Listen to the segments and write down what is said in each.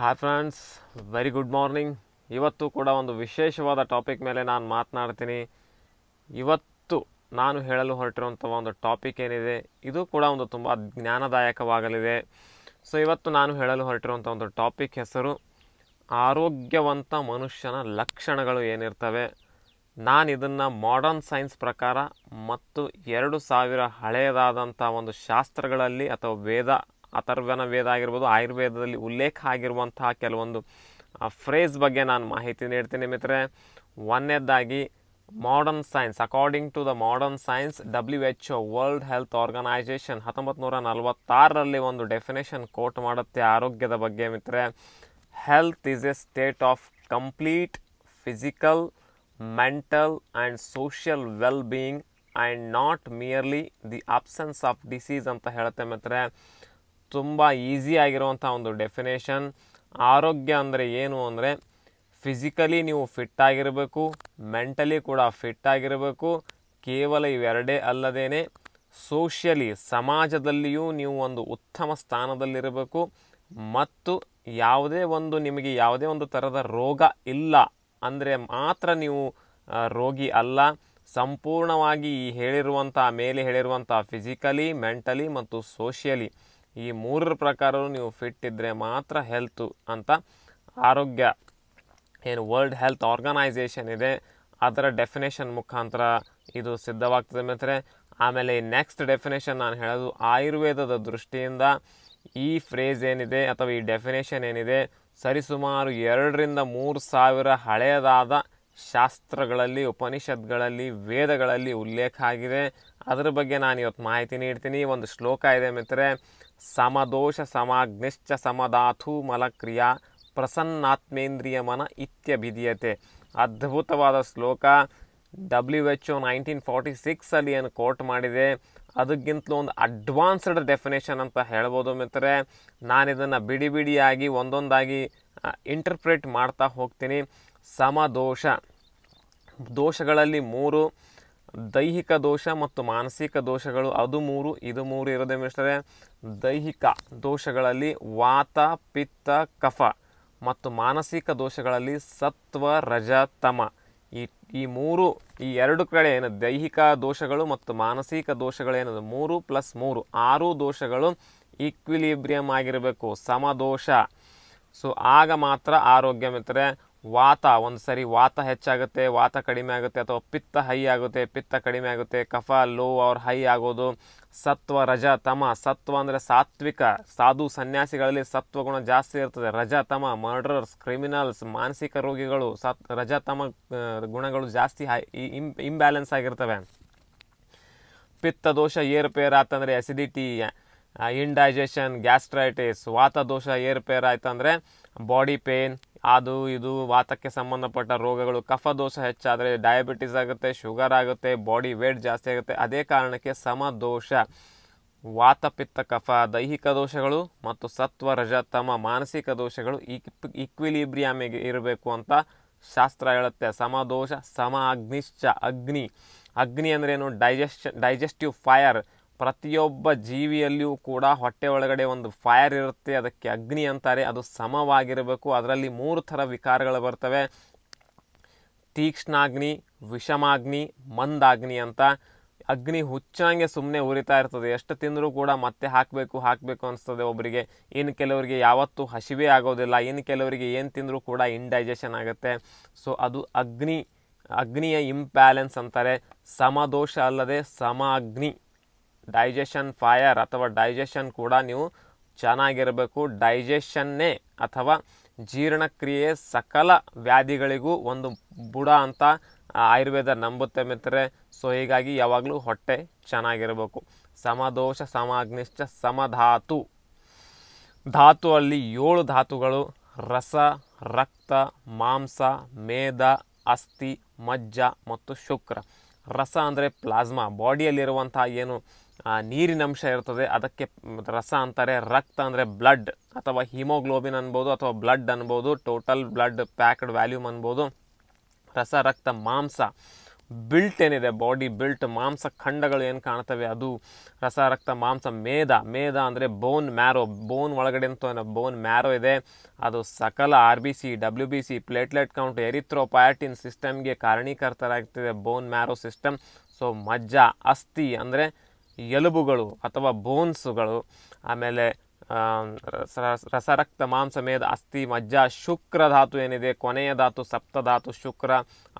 hi friends very good morning ಇವತ್ತು ಕೂಡ ಒಂದು ವಿಶೇಷವಾದ ಟಾಪಿಕ್ ಮೇಲೆ ನಾನು ಮಾತನಾಡ್ತೀನಿ ಇವತ್ತು ನಾನು ಹೇಳಲು ಹೊರಟಿರುವಂಥ ಒಂದು ಟಾಪಿಕ್ ಏನಿದೆ ಇದು ಕೂಡ ಒಂದು ತುಂಬ ಜ್ಞಾನದಾಯಕವಾಗಲಿದೆ ಸೊ ಇವತ್ತು ನಾನು ಹೇಳಲು ಹೊರಟಿರುವಂಥ ಒಂದು ಟಾಪಿಕ್ ಹೆಸರು ಆರೋಗ್ಯವಂತ ಮನುಷ್ಯನ ಲಕ್ಷಣಗಳು ಏನಿರ್ತವೆ ನಾನು ಇದನ್ನು ಮಾಡರ್ನ್ ಸೈನ್ಸ್ ಪ್ರಕಾರ ಮತ್ತು ಎರಡು ಸಾವಿರ ಹಳೆಯದಾದಂಥ ಒಂದು ಶಾಸ್ತ್ರಗಳಲ್ಲಿ ಅಥವಾ ವೇದ ಅಥರ್ವನ ವೇದ ಆಗಿರ್ಬೋದು ಆಯುರ್ವೇದದಲ್ಲಿ ಉಲ್ಲೇಖ ಆಗಿರುವಂತಹ ಕೆಲವೊಂದು ಫ್ರೇಸ್ ಬಗ್ಗೆ ನಾನು ಮಾಹಿತಿ ನೀಡ್ತೀನಿ ಮಿತ್ರೆ ಒಂದನೇದಾಗಿ modern science according to the modern science W H O world health organisation ಹತ್ತೊಂಬತ್ತು ನೂರ ನಲವತ್ತಾರರಲ್ಲಿ ಒಂದು ಡೆಫಿನೇಷನ್ ಕೋಟ್ ಮಾಡುತ್ತೆ ಆರೋಗ್ಯದ ಬಗ್ಗೆ ಮಿತ್ರೆ health is a state of complete physical mental and social well being and not merely the absence of disease ಅಂತ ಹೇಳುತ್ತೆ ಮಿತ್ರೆ ತುಂಬ ಈಸಿ ಆಗಿರುವಂಥ ಒಂದು ಡೆಫಿನೇಷನ್ ಆರೋಗ್ಯ ಅಂದರೆ ಏನು ಅಂದರೆ ಫಿಸಿಕಲಿ ನೀವು ಫಿಟ್ ಆಗಿರಬೇಕು ಮೆಂಟಲಿ ಕೂಡ ಫಿಟ್ ಆಗಿರಬೇಕು ಕೇವಲ ಇವೆರಡೇ ಅಲ್ಲದೇ ಸೋಷಿಯಲಿ ಸಮಾಜದಲ್ಲಿಯೂ ನೀವು ಒಂದು ಉತ್ತಮ ಸ್ಥಾನದಲ್ಲಿರಬೇಕು ಮತ್ತು ಯಾವುದೇ ಒಂದು ನಿಮಗೆ ಯಾವುದೇ ಒಂದು ಥರದ ರೋಗ ಇಲ್ಲ ಅಂದರೆ ಮಾತ್ರ ನೀವು ರೋಗಿ ಅಲ್ಲ ಸಂಪೂರ್ಣವಾಗಿ ಈ ಹೇಳಿರುವಂಥ ಮೇಲೆ ಹೇಳಿರುವಂಥ ಫಿಸಿಕಲಿ ಮೆಂಟಲಿ ಮತ್ತು ಸೋಷಿಯಲಿ ಈ ಮೂರರ ಪ್ರಕಾರ ನೀವು ಫಿಟ್ ಇದ್ದರೆ ಮಾತ್ರ ಹೆಲ್ತು ಅಂತ ಆರೋಗ್ಯ ಏನು ವರ್ಲ್ಡ್ ಹೆಲ್ತ್ ಆರ್ಗನೈಸೇಷನ್ ಇದೆ ಅದರ ಡೆಫಿನೇಷನ್ ಮುಖಾಂತರ ಇದು ಸಿದ್ಧವಾಗ್ತದೆ ಮಿತ್ರ ಆಮೇಲೆ ಈ ನೆಕ್ಸ್ಟ್ ಡೆಫಿನೇಷನ್ ನಾನು ಹೇಳೋದು ಆಯುರ್ವೇದದ ದೃಷ್ಟಿಯಿಂದ ಈ ಫ್ರೇಜ್ ಏನಿದೆ ಅಥವಾ ಈ ಡೆಫಿನೇಷನ್ ಏನಿದೆ ಸರಿಸುಮಾರು ಎರಡರಿಂದ ಮೂರು ಸಾವಿರ ಹಳೆಯದಾದ ಶಾಸ್ತ್ರಗಳಲ್ಲಿ ಉಪನಿಷತ್ಗಳಲ್ಲಿ ವೇದಗಳಲ್ಲಿ ಉಲ್ಲೇಖ ಆಗಿದೆ ಅದರ ಬಗ್ಗೆ ನಾನು ಇವತ್ತು ಮಾಹಿತಿ ನೀಡ್ತೀನಿ ಒಂದು ಶ್ಲೋಕ ಇದೆ ಮಿತ್ರೆ ಸಮದೋಷ ಸಮಾಗ್ನಿಶ್ಚ ಮಲಕ್ರಿಯಾ ಪ್ರಸನ್ನಾತ್ಮೇಂದ್ರಿಯ ಮನ ಇತ್ಯಭಿಧೀಯತೆ ಅದ್ಭುತವಾದ ಶ್ಲೋಕ W H O nineteen forty ಸಿಕ್ಸಲ್ಲಿ ಏನು ಕೋಟ್ ಮಾಡಿದೆ ಅದಕ್ಕಿಂತಲೂ ಒಂದು ಅಡ್ವಾನ್ಸ್ಡ್ ಡೆಫಿನೇಷನ್ ಅಂತ ಹೇಳ್ಬೋದು ಮಿತ್ರರೆ ನಾನು ಇದನ್ನು ಬಿಡಿ ಬಿಡಿಯಾಗಿ ಒಂದೊಂದಾಗಿ ಇಂಟರ್ಪ್ರೇಟ್ ಮಾಡ್ತಾ ಹೋಗ್ತೀನಿ ಸಮದೋಷ ದೋಷಗಳಲ್ಲಿ ಮೂರು ದೈಹಿಕ ದೋಷ ಮತ್ತು ಮಾನಸಿಕ ದೋಷಗಳು ಅದು ಮೂರು ಇದು ಮೂರು ಇರೋದೇ ಮಿಸ್ಟರೆ ದೈಹಿಕ ದೋಷಗಳಲ್ಲಿ ವಾತ ಪಿತ್ತ ಕಫ ಮತ್ತು ಮಾನಸಿಕ ದೋಷಗಳಲ್ಲಿ ಸತ್ವ ರಜ ತಮ ಈ ಈ ಮೂರು ಈ ಎರಡು ಕಡೆ ಏನು ದೈಹಿಕ ದೋಷಗಳು ಮತ್ತು ಮಾನಸಿಕ ದೋಷಗಳೇನದು ಮೂರು ಪ್ಲಸ್ ಮೂರು ಆರು ದೋಷಗಳು ಈಕ್ವಿಲಿಬ್ರಿಯಮ್ ಆಗಿರಬೇಕು ಸಮದೋಷ ಸೊ ಆಗ ಮಾತ್ರ ಆರೋಗ್ಯ ಮಿತ್ರರೆ ವಾತ ಒಂದು ಸರಿ ವಾತ ಹೆಚ್ಚಾಗುತ್ತೆ ವಾತ ಕಡಿಮೆ ಆಗುತ್ತೆ ಅಥವಾ ಪಿತ್ತ ಹೈ ಆಗುತ್ತೆ ಪಿತ್ತ ಕಡಿಮೆ ಆಗುತ್ತೆ ಕಫ ಲೋ ಅವ್ರ ಹೈ ಆಗೋದು ಸತ್ವ ರಜ ತಮ ಸತ್ವ ಅಂದರೆ ಸಾತ್ವಿಕ ಸಾಧು ಸನ್ಯಾಸಿಗಳಲ್ಲಿ ಸತ್ವಗುಣ ಜಾಸ್ತಿ ಇರ್ತದೆ ರಜ ತಮ ಮರ್ಡರರ್ಸ್ ಕ್ರಿಮಿನಲ್ಸ್ ಮಾನಸಿಕ ರೋಗಿಗಳು ಸತ್ ರಜ ತಮ ಗುಣಗಳು ಜಾಸ್ತಿ ಹೈ ಇಂಬ್ಯಾಲೆನ್ಸ್ ಆಗಿರ್ತವೆ ಪಿತ್ತ ದೋಷ ಏರುಪೇರು ಆತಂದರೆ ಎಸಿಡಿಟಿ ಇಂಡೈಜೆಷನ್ ಗ್ಯಾಸ್ಟ್ರೈಟಿಸ್ ವಾತ ದೋಷ ಏರುಪೇರು ಆಯ್ತಂದರೆ ಬಾಡಿ ಪೇನ್ ಅದು ಇದು ವಾತಕ್ಕೆ ಸಂಬಂಧಪಟ್ಟ ರೋಗಗಳು ಕಫ ದೋಷ ಹೆಚ್ಚಾದರೆ ಡಯಾಬಿಟಿಸ್ ಆಗುತ್ತೆ ಶುಗರ್ ಆಗುತ್ತೆ ಬಾಡಿ ವೇಟ್ ಜಾಸ್ತಿ ಆಗುತ್ತೆ ಅದೇ ಕಾರಣಕ್ಕೆ ಸಮದೋಷ ವಾತಪಿತ್ತ ಕಫ ದೈಹಿಕ ದೋಷಗಳು ಮತ್ತು ಸತ್ವ ರಜತಮ ಮಾನಸಿಕ ದೋಷಗಳು ಇಕ್ ಇಕ್ವಿಲಿಬ್ರಿಯಾಮಿಗೆ ಇರಬೇಕು ಅಂತ ಶಾಸ್ತ್ರ ಹೇಳುತ್ತೆ ಸಮದೋಷ ಸಮ ಅಗ್ನಿಶ್ಚ ಅಗ್ನಿ ಅಗ್ನಿ ಅಂದ್ರೇನು ಡೈಜೆಸ್ಟ್ ಡೈಜೆಸ್ಟಿವ್ ಫೈರ್ ಪ್ರತಿಯೊಬ್ಬ ಜೀವಿಯಲ್ಲಿಯೂ ಕೂಡ ಹೊಟ್ಟೆ ಒಳಗಡೆ ಒಂದು ಫೈರ್ ಇರುತ್ತೆ ಅದಕ್ಕೆ ಅಗ್ನಿ ಅಂತಾರೆ ಅದು ಸಮವಾಗಿರಬೇಕು ಅದರಲ್ಲಿ ಮೂರು ಥರ ವಿಕಾರಗಳು ಬರ್ತವೆ ತೀಕ್ಷ್ಣಾಗ್ನಿ ವಿಷಮಾಗ್ನಿ ಮಂದಾಗ್ನಿ ಅಂತ ಅಗ್ನಿ ಹುಚ್ಚಂಗೆ ಸುಮ್ಮನೆ ಉರಿತಾ ಇರ್ತದೆ ಎಷ್ಟು ತಿಂದರೂ ಕೂಡ ಮತ್ತೆ ಹಾಕಬೇಕು ಹಾಕಬೇಕು ಅನಿಸ್ತದೆ ಒಬ್ಬರಿಗೆ ಇನ್ನು ಕೆಲವರಿಗೆ ಯಾವತ್ತೂ ಹಸಿವೇ ಆಗೋದಿಲ್ಲ ಇನ್ನು ಕೆಲವರಿಗೆ ಏನು ತಿಂದರೂ ಕೂಡ ಇಂಡೈಜೆಷನ್ ಆಗುತ್ತೆ ಸೊ ಅದು ಅಗ್ನಿ ಅಗ್ನಿಯ ಇಂಬ್ಯಾಲೆನ್ಸ್ ಅಂತಾರೆ ಸಮದೋಷ ಅಲ್ಲದೆ ಸಮ ಅಗ್ನಿ ಡೈಜೆಷನ್ ಫಯರ್ ಅಥವಾ ಡೈಜೆಷನ್ ಕೂಡ ನೀವು ಚೆನ್ನಾಗಿರಬೇಕು ಡೈಜೆಷನ್ನೇ ಅಥವಾ ಜೀರ್ಣಕ್ರಿಯೆ ಸಕಲ ವ್ಯಾಧಿಗಳಿಗೂ ಒಂದು ಬುಡ ಅಂತ ಆಯುರ್ವೇದ ನಂಬುತ್ತೆ ಮಿತ್ರರೆ ಸೊ ಹೀಗಾಗಿ ಯಾವಾಗಲೂ ಹೊಟ್ಟೆ ಚೆನ್ನಾಗಿರಬೇಕು ಸಮದೋಷ ಸಮಾಗ್ನಿಶ್ಚ ಸಮಧಾತು ಧಾತು ಅಲ್ಲಿ ಏಳು ಧಾತುಗಳು ರಸ ರಕ್ತ ಮಾಂಸ ಮೇಧ ಅಸ್ಥಿ ಮಜ್ಜ ಮತ್ತು ಶುಕ್ರ ರಸ ಅಂದರೆ ಪ್ಲಾಸ್ಮಾ ಬಾಡಿಯಲ್ಲಿರುವಂಥ ಏನು ನೀರಿನ ಅಂಶ ಇರ್ತದೆ ಅದಕ್ಕೆ ರಸ ಅಂತಾರೆ ರಕ್ತ ಅಂದರೆ ಬ್ಲಡ್ ಅಥವಾ ಹಿಮೋಗ್ಲೋಬಿನ್ ಅನ್ಬೋದು ಅಥವಾ ಬ್ಲಡ್ ಅನ್ಬೋದು ಟೋಟಲ್ ಬ್ಲಡ್ ಪ್ಯಾಕ್ಡ್ ವ್ಯಾಲ್ಯೂಮ್ ಅನ್ಬೋದು ರಸ ರಕ್ತ ಮಾಂಸ ಬಿಲ್ಟ್ ಏನಿದೆ ಬಾಡಿ ಬಿಲ್ಟ್ ಮಾಂಸ ಖಂಡಗಳು ಏನು ಕಾಣ್ತವೆ ಅದು ರಸ ರಕ್ತ ಮಾಂಸ ಮೇಧ ಮೇಧ ಅಂದರೆ ಬೋನ್ ಮ್ಯಾರೋ ಬೋನ್ ಒಳಗಡೆ ಅಂತ ಬೋನ್ ಮ್ಯಾರೋ ಇದೆ ಅದು ಸಕಲ R B C W B C platelet count erythropoietin ಸಿಸ್ಟಮ್ಗೆ ಕಾರಣೀಕರ್ತರಾಗ್ತಿದೆ ಬೋನ್ ಮ್ಯಾರೋ ಸಿಸ್ಟಮ್ ಸೊ ಮಜ್ಜ ಅಸ್ಥಿ ಅಂದರೆ ಎಲುಬುಗಳು ಅಥವಾ ಬೋನ್ಸುಗಳು ಆಮೇಲೆ ರಸರಕ್ತ ಮಾಂಸ ಮಾಂಸಮೇದ ಅಸ್ಥಿ ಮಜ್ಜ ಶುಕ್ರ ಧಾತು ಏನಿದೆ ಕೊನೆಯ ಧಾತು ಸಪ್ತ ಧಾತು ಶುಕ್ರ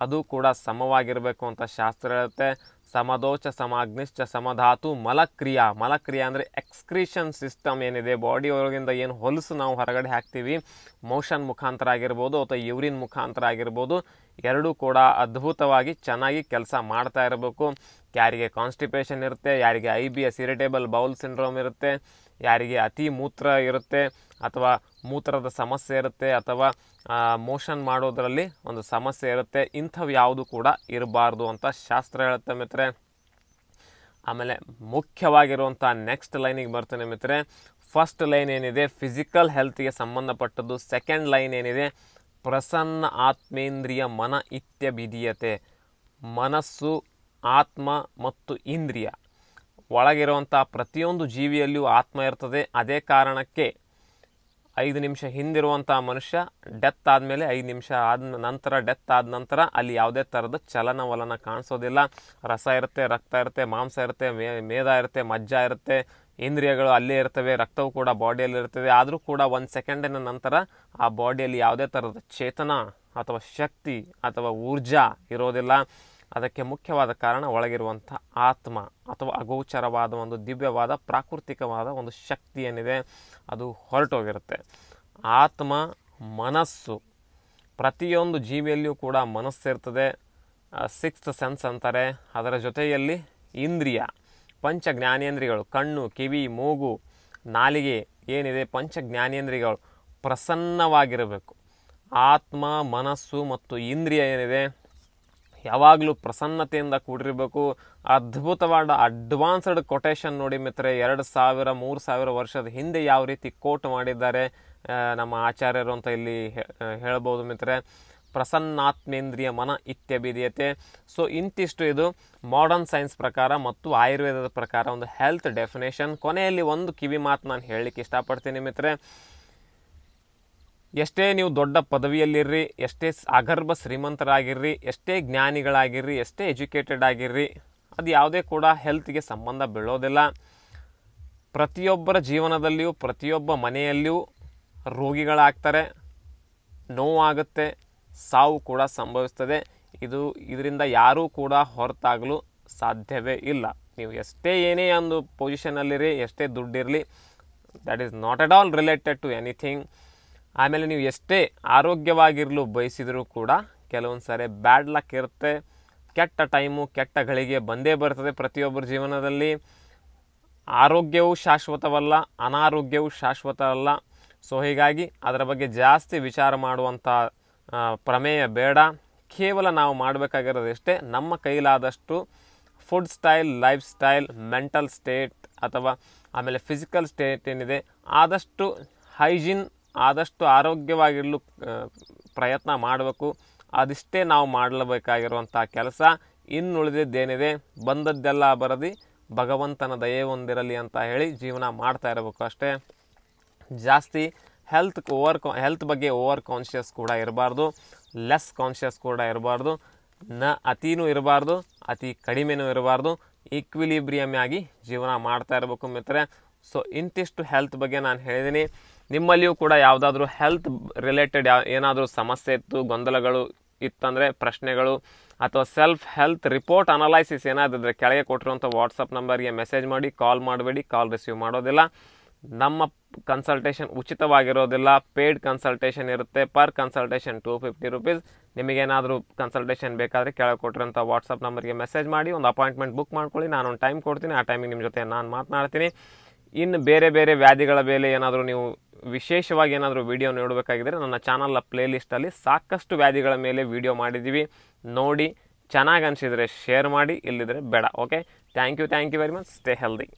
ಅದು ಕೂಡ ಸಮವಾಗಿರಬೇಕು ಅಂತ ಶಾಸ್ತ್ರ ಹೇಳುತ್ತೆ ಸಮದೋಚ ಸಮಾಗ್ನಿಶ್ಚ ಸಮಧಾತು ಮಲಕ್ರಿಯಾ ಮಲಕ್ರಿಯಾ ಅಂದರೆ ಎಕ್ಸ್ಕ್ರೀಷನ್ ಸಿಸ್ಟಮ್ ಏನಿದೆ ಬಾಡಿ ಒಳಗಿಂದ ಏನು ಹೊಲಸು ನಾವು ಹೊರಗಡೆ ಹಾಕ್ತೀವಿ ಮೋಷನ್ ಮುಖಾಂತರ ಆಗಿರ್ಬೋದು ಅಥವಾ ಯೂರಿನ್ ಮುಖಾಂತರ ಆಗಿರ್ಬೋದು ಎರಡೂ ಕೂಡ ಅದ್ಭುತವಾಗಿ ಚೆನ್ನಾಗಿ ಕೆಲಸ ಮಾಡ್ತಾ ಇರಬೇಕು ಯಾರಿಗೆ ಕಾನ್ಸ್ಟಿಪೇಷನ್ ಇರುತ್ತೆ ಯಾರಿಗೆ I B S irritable bowel syndrome ಇರುತ್ತೆ ಯಾರಿಗೆ ಅತಿ ಮೂತ್ರ ಇರುತ್ತೆ ಅಥವಾ ಮೂತ್ರದ ಸಮಸ್ಯೆ ಇರುತ್ತೆ ಅಥವಾ ಮೋಷನ್ ಮಾಡೋದರಲ್ಲಿ ಒಂದು ಸಮಸ್ಯೆ ಇರುತ್ತೆ ಇಂಥವು ಯಾವುದು ಕೂಡ ಇರಬಾರ್ದು ಅಂತ ಶಾಸ್ತ್ರ ಹೇಳುತ್ತೆ ಮಿತ್ರೆ ಆಮೇಲೆ ಮುಖ್ಯವಾಗಿರುವಂಥ ನೆಕ್ಸ್ಟ್ ಲೈನಿಗೆ ಬರ್ತೇನೆ ಮಿತ್ರೆ ಫಸ್ಟ್ ಲೈನ್ ಏನಿದೆ ಫಿಸಿಕಲ್ ಹೆಲ್ತ್ಗೆ ಸಂಬಂಧಪಟ್ಟದ್ದು ಸೆಕೆಂಡ್ ಲೈನ್ ಏನಿದೆ ಪ್ರಸನ್ನ ಆತ್ಮೇಂದ್ರಿಯ ಮನ ಇತ್ಯ ಬಿದೀಯತೆ ಮನಸ್ಸು ಆತ್ಮ ಮತ್ತು ಇಂದ್ರಿಯ ಒಳಗಿರುವಂಥ ಪ್ರತಿಯೊಂದು ಜೀವಿಯಲ್ಲಿಯೂ ಆತ್ಮ ಇರ್ತದೆ ಅದೇ ಕಾರಣಕ್ಕೆ ಐದು ನಿಮಿಷ ಹಿಂದಿರುವಂಥ ಮನುಷ್ಯ ಡೆತ್ ಆದಮೇಲೆ ಐದು ನಿಮಿಷ ಆದ ನಂತರ ಡೆತ್ ಆದ ನಂತರ ಅಲ್ಲಿ ಯಾವುದೇ ಥರದ ಚಲನವಲನ ಕಾಣಿಸೋದಿಲ್ಲ ರಸ ಇರುತ್ತೆ ರಕ್ತ ಇರುತ್ತೆ ಮಾಂಸ ಇರುತ್ತೆ ಮೇ ಮೇದ ಇರುತ್ತೆ ಮಜ್ಜ ಇರುತ್ತೆ ಇಂದ್ರಿಯಗಳು ಅಲ್ಲೇ ಇರ್ತವೆ ರಕ್ತವು ಕೂಡ ಬಾಡಿಯಲ್ಲಿ ಇರ್ತದೆ ಆದರೂ ಕೂಡ ಒಂದು ಸೆಕೆಂಡಿನ ನಂತರ ಆ ಬಾಡಿಯಲ್ಲಿ ಯಾವುದೇ ಥರದ ಚೇತನ ಅಥವಾ ಶಕ್ತಿ ಅಥವಾ ಊರ್ಜಾ ಇರೋದಿಲ್ಲ ಅದಕ್ಕೆ ಮುಖ್ಯವಾದ ಕಾರಣ ಒಳಗಿರುವಂಥ ಆತ್ಮ ಅಥವಾ ಅಗೋಚರವಾದ ಒಂದು ದಿವ್ಯವಾದ ಪ್ರಾಕೃತಿಕವಾದ ಒಂದು ಶಕ್ತಿ ಏನಿದೆ ಅದು ಹೊರಟೋಗಿರುತ್ತೆ ಆತ್ಮ ಮನಸ್ಸು ಪ್ರತಿಯೊಂದು ಜೀವಿಯಲ್ಲಿಯೂ ಕೂಡ ಮನಸ್ಸಿರ್ತದೆ ಸಿಕ್ಸ್ತ್ ಸೆನ್ಸ್ ಅಂತಾರೆ ಅದರ ಜೊತೆಯಲ್ಲಿ ಇಂದ್ರಿಯ ಪಂಚ ಜ್ಞಾನೇಂದ್ರಿಗಳು ಕಣ್ಣು ಕಿವಿ ಮೂಗು ನಾಲಿಗೆ ಏನಿದೆ ಪಂಚ ಜ್ಞಾನೇಂದ್ರಿಗಳು ಪ್ರಸನ್ನವಾಗಿರಬೇಕು ಆತ್ಮ ಮನಸ್ಸು ಮತ್ತು ಇಂದ್ರಿಯ ಏನಿದೆ ಯಾವಾಗಲೂ ಪ್ರಸನ್ನತೆಯಿಂದ ಕೂಡಿರಬೇಕು ಅದ್ಭುತವಾದ ಅಡ್ವಾನ್ಸ್ಡ್ ಕೊಟೇಶನ್ ನೋಡಿ ಮಿತ್ರೆ ಎರಡು ಸಾವಿರ ಮೂರು ಸಾವಿರ ವರ್ಷದ ಹಿಂದೆ ಯಾವ ರೀತಿ ಕೋಟ್ ಮಾಡಿದ್ದಾರೆ ನಮ್ಮ ಆಚಾರ್ಯರು ಅಂತ ಇಲ್ಲಿ ಹೇಳ್ಬೋದು ಮಿತ್ರೆ ಪ್ರಸನ್ನಾತ್ಮೇಂದ್ರಿಯ ಮನ ಇತ್ಯಭಿದ್ಯತೆ ಸೊ ಇಂತಿಷ್ಟು ಇದು ಮಾಡರ್ನ್ ಸೈನ್ಸ್ ಪ್ರಕಾರ ಮತ್ತು ಆಯುರ್ವೇದದ ಪ್ರಕಾರ ಒಂದು ಹೆಲ್ತ್ ಡೆಫಿನೇಷನ್ ಕೊನೆಯಲ್ಲಿ ಒಂದು ಕಿವಿ ಮಾತು ನಾನು ಹೇಳಲಿಕ್ಕೆ ಇಷ್ಟಪಡ್ತೀನಿ ಮಿತ್ರೆ ಎಷ್ಟೇ ನೀವು ದೊಡ್ಡ ಪದವಿಯಲ್ಲಿರ್ರಿ ಎಷ್ಟೇ ಅಗರ್ಭ ಶ್ರೀಮಂತರಾಗಿರ್ರಿ ಎಷ್ಟೇ ಜ್ಞಾನಿಗಳಾಗಿರ್ರಿ ಎಷ್ಟೇ ಎಜುಕೇಟೆಡ್ ಆಗಿರ್ರಿ ಅದು ಯಾವುದೇ ಕೂಡ ಹೆಲ್ತ್ಗೆ ಸಂಬಂಧ ಬೀಳೋದಿಲ್ಲ ಪ್ರತಿಯೊಬ್ಬರ ಜೀವನದಲ್ಲಿಯೂ ಪ್ರತಿಯೊಬ್ಬ ಮನೆಯಲ್ಲಿಯೂ ರೋಗಿಗಳಾಗ್ತಾರೆ ನೋವಾಗುತ್ತೆ ಸಾವು ಕೂಡ ಸಂಭವಿಸ್ತದೆ ಇದು ಇದರಿಂದ ಯಾರೂ ಕೂಡ ಹೊರತಾಗಲು ಸಾಧ್ಯವೇ ಇಲ್ಲ ನೀವು ಎಷ್ಟೇ ಏನೇ ಒಂದು ಪೊಸಿಷನಲ್ಲಿರಿ ಎಷ್ಟೇ ದುಡ್ಡಿರಲಿ that is not at all related to anything ಆಮೇಲೆ ನೀವು ಎಷ್ಟೇ ಆರೋಗ್ಯವಾಗಿರಲು ಬಯಸಿದರೂ ಕೂಡ ಕೆಲವೊಂದು ಸಾರಿ ಬ್ಯಾಡ್ ಲಕ್ ಇರುತ್ತೆ ಕೆಟ್ಟ ಟೈಮು ಕೆಟ್ಟ ಗಳಿಗೆ ಬಂದೇ ಬರ್ತದೆ ಪ್ರತಿಯೊಬ್ಬರ ಜೀವನದಲ್ಲಿ ಆರೋಗ್ಯವೂ ಶಾಶ್ವತವಲ್ಲ ಅನಾರೋಗ್ಯವೂ ಶಾಶ್ವತ ಅಲ್ಲ ಸೊ ಹೀಗಾಗಿ ಅದರ ಬಗ್ಗೆ ಜಾಸ್ತಿ ವಿಚಾರ ಮಾಡುವಂಥ ಪ್ರಮೇಯ ಬೇಡ ಕೇವಲ ನಾವು ಮಾಡಬೇಕಾಗಿರೋದಷ್ಟೇ ನಮ್ಮ ಕೈಲಾದಷ್ಟು food style life style mental state ಅಥವಾ ಆಮೇಲೆ ಫಿಸಿಕಲ್ ಸ್ಟೇಟ್ ಏನಿದೆ ಆದಷ್ಟು ಹೈಜೀನ್ ಆದಷ್ಟು ಆರೋಗ್ಯವಾಗಿರಲು ಪ್ರಯತ್ನ ಮಾಡಬೇಕು ಅದಿಷ್ಟೇ ನಾವು ಮಾಡಲಬೇಕಾಗಿರುವಂಥ ಕೆಲಸ ಇನ್ನುಳಿದಿದ್ದೇನಿದೆ ಬಂದದ್ದೆಲ್ಲ ಬರದಿ ಭಗವಂತನ ದಯೆ ಹೊಂದಿರಲಿ ಅಂತ ಹೇಳಿ ಜೀವನ ಮಾಡ್ತಾ ಇರಬೇಕು ಅಷ್ಟೇ ಜಾಸ್ತಿ ಹೆಲ್ತ್ ಓವರ್ ಕಾ ಹೆಲ್ತ್ ಬಗ್ಗೆ ಓವರ್ ಕಾನ್ಷಿಯಸ್ ಕೂಡ ಇರಬಾರ್ದು ಲೆಸ್ ಕಾನ್ಷಿಯಸ್ ಕೂಡ ಇರಬಾರ್ದು ನ ಅತಿನೂ ಇರಬಾರ್ದು ಅತಿ ಕಡಿಮೆನೂ ಇರಬಾರ್ದು ಈಕ್ವಿಲಿಬ್ರಿಯಮ್ ಆಗಿ ಜೀವನ ಮಾಡ್ತಾ ಇರಬೇಕು ಮಿತ್ರರೆ ಸೊ ಇಂತಿಷ್ಟು ಹೆಲ್ತ್ ಬಗ್ಗೆ ನಾನು ಹೇಳಿದ್ದೀನಿ ನಿಮ್ಮಲ್ಲಿಯೂ ಕೂಡ ಯಾವುದಾದ್ರೂ ಹೆಲ್ತ್ ರಿಲೇಟೆಡ್ ಏನಾದರೂ ಸಮಸ್ಯೆ ಇತ್ತು ಗೊಂದಲಗಳು ಇತ್ತಂದರೆ ಪ್ರಶ್ನೆಗಳು ಅಥವಾ ಸೆಲ್ಫ್ ಹೆಲ್ತ್ ರಿಪೋರ್ಟ್ ಅನಲೈಸಿಸ್ ಏನಾದಿದ್ರೆ ಕೆಳಗೆ ಕೊಟ್ಟಿರುವಂಥ ವಾಟ್ಸಪ್ ನಂಬರ್ಗೆ ಮೆಸೇಜ್ ಮಾಡಿ ಕಾಲ್ ಮಾಡಬೇಡಿ ಕಾಲ್ ರಿಸೀವ್ ಮಾಡೋದಿಲ್ಲ ನಮ್ಮ ಕನ್ಸಲ್ಟೇಷನ್ ಉಚಿತವಾಗಿರೋದಿಲ್ಲ ಪೇಯ್ಡ್ ಕನ್ಸಲ್ಟೇಷನ್ ಇರುತ್ತೆ per consultation two fifty rupees ನಿಮಗೇನಾದರೂ ಕನ್ಸಲ್ಟೇಷನ್ ಬೇಕಾದರೆ ಕೆಳಗೆ ಕೊಟ್ಟಿರೋಂಥ ವಾಟ್ಸಪ್ ನಂಬರ್ಗೆ ಮೆಸೇಜ್ ಮಾಡಿ ಒಂದು ಅಪಾಯಿಂಟ್ಮೆಂಟ್ ಬುಕ್ ಮಾಡ್ಕೊಳ್ಳಿ ನಾನು ಒಂದು ಟೈಮ್ ಕೊಡ್ತೀನಿ ಆ ಟೈಮಿಗೆ ನಿಮ್ಮ ಜೊತೆ ನಾನು ಮಾತನಾಡ್ತೀನಿ ಇನ್ನು ಬೇರೆ ಬೇರೆ ವ್ಯಾಧಿಗಳ ಮೇಲೆ ಏನಾದರೂ ನೀವು ವಿಶೇಷವಾಗಿ ಏನಾದರೂ ವಿಡಿಯೋ ನೋಡಬೇಕಾಗಿದ್ದರೆ ನನ್ನ ಚಾನಲ್ನ ಲಿಸ್ಟಲ್ಲಿ ಸಾಕಷ್ಟು ವ್ಯಾಧಿಗಳ ಮೇಲೆ ವಿಡಿಯೋ ಮಾಡಿದ್ದೀವಿ ನೋಡಿ ಚೆನ್ನಾಗಿ ಅನಿಸಿದರೆ ಶೇರ್ ಮಾಡಿ ಇಲ್ಲಿದ್ರೆ ಬೇಡ okay thank you thank you very much stay healthy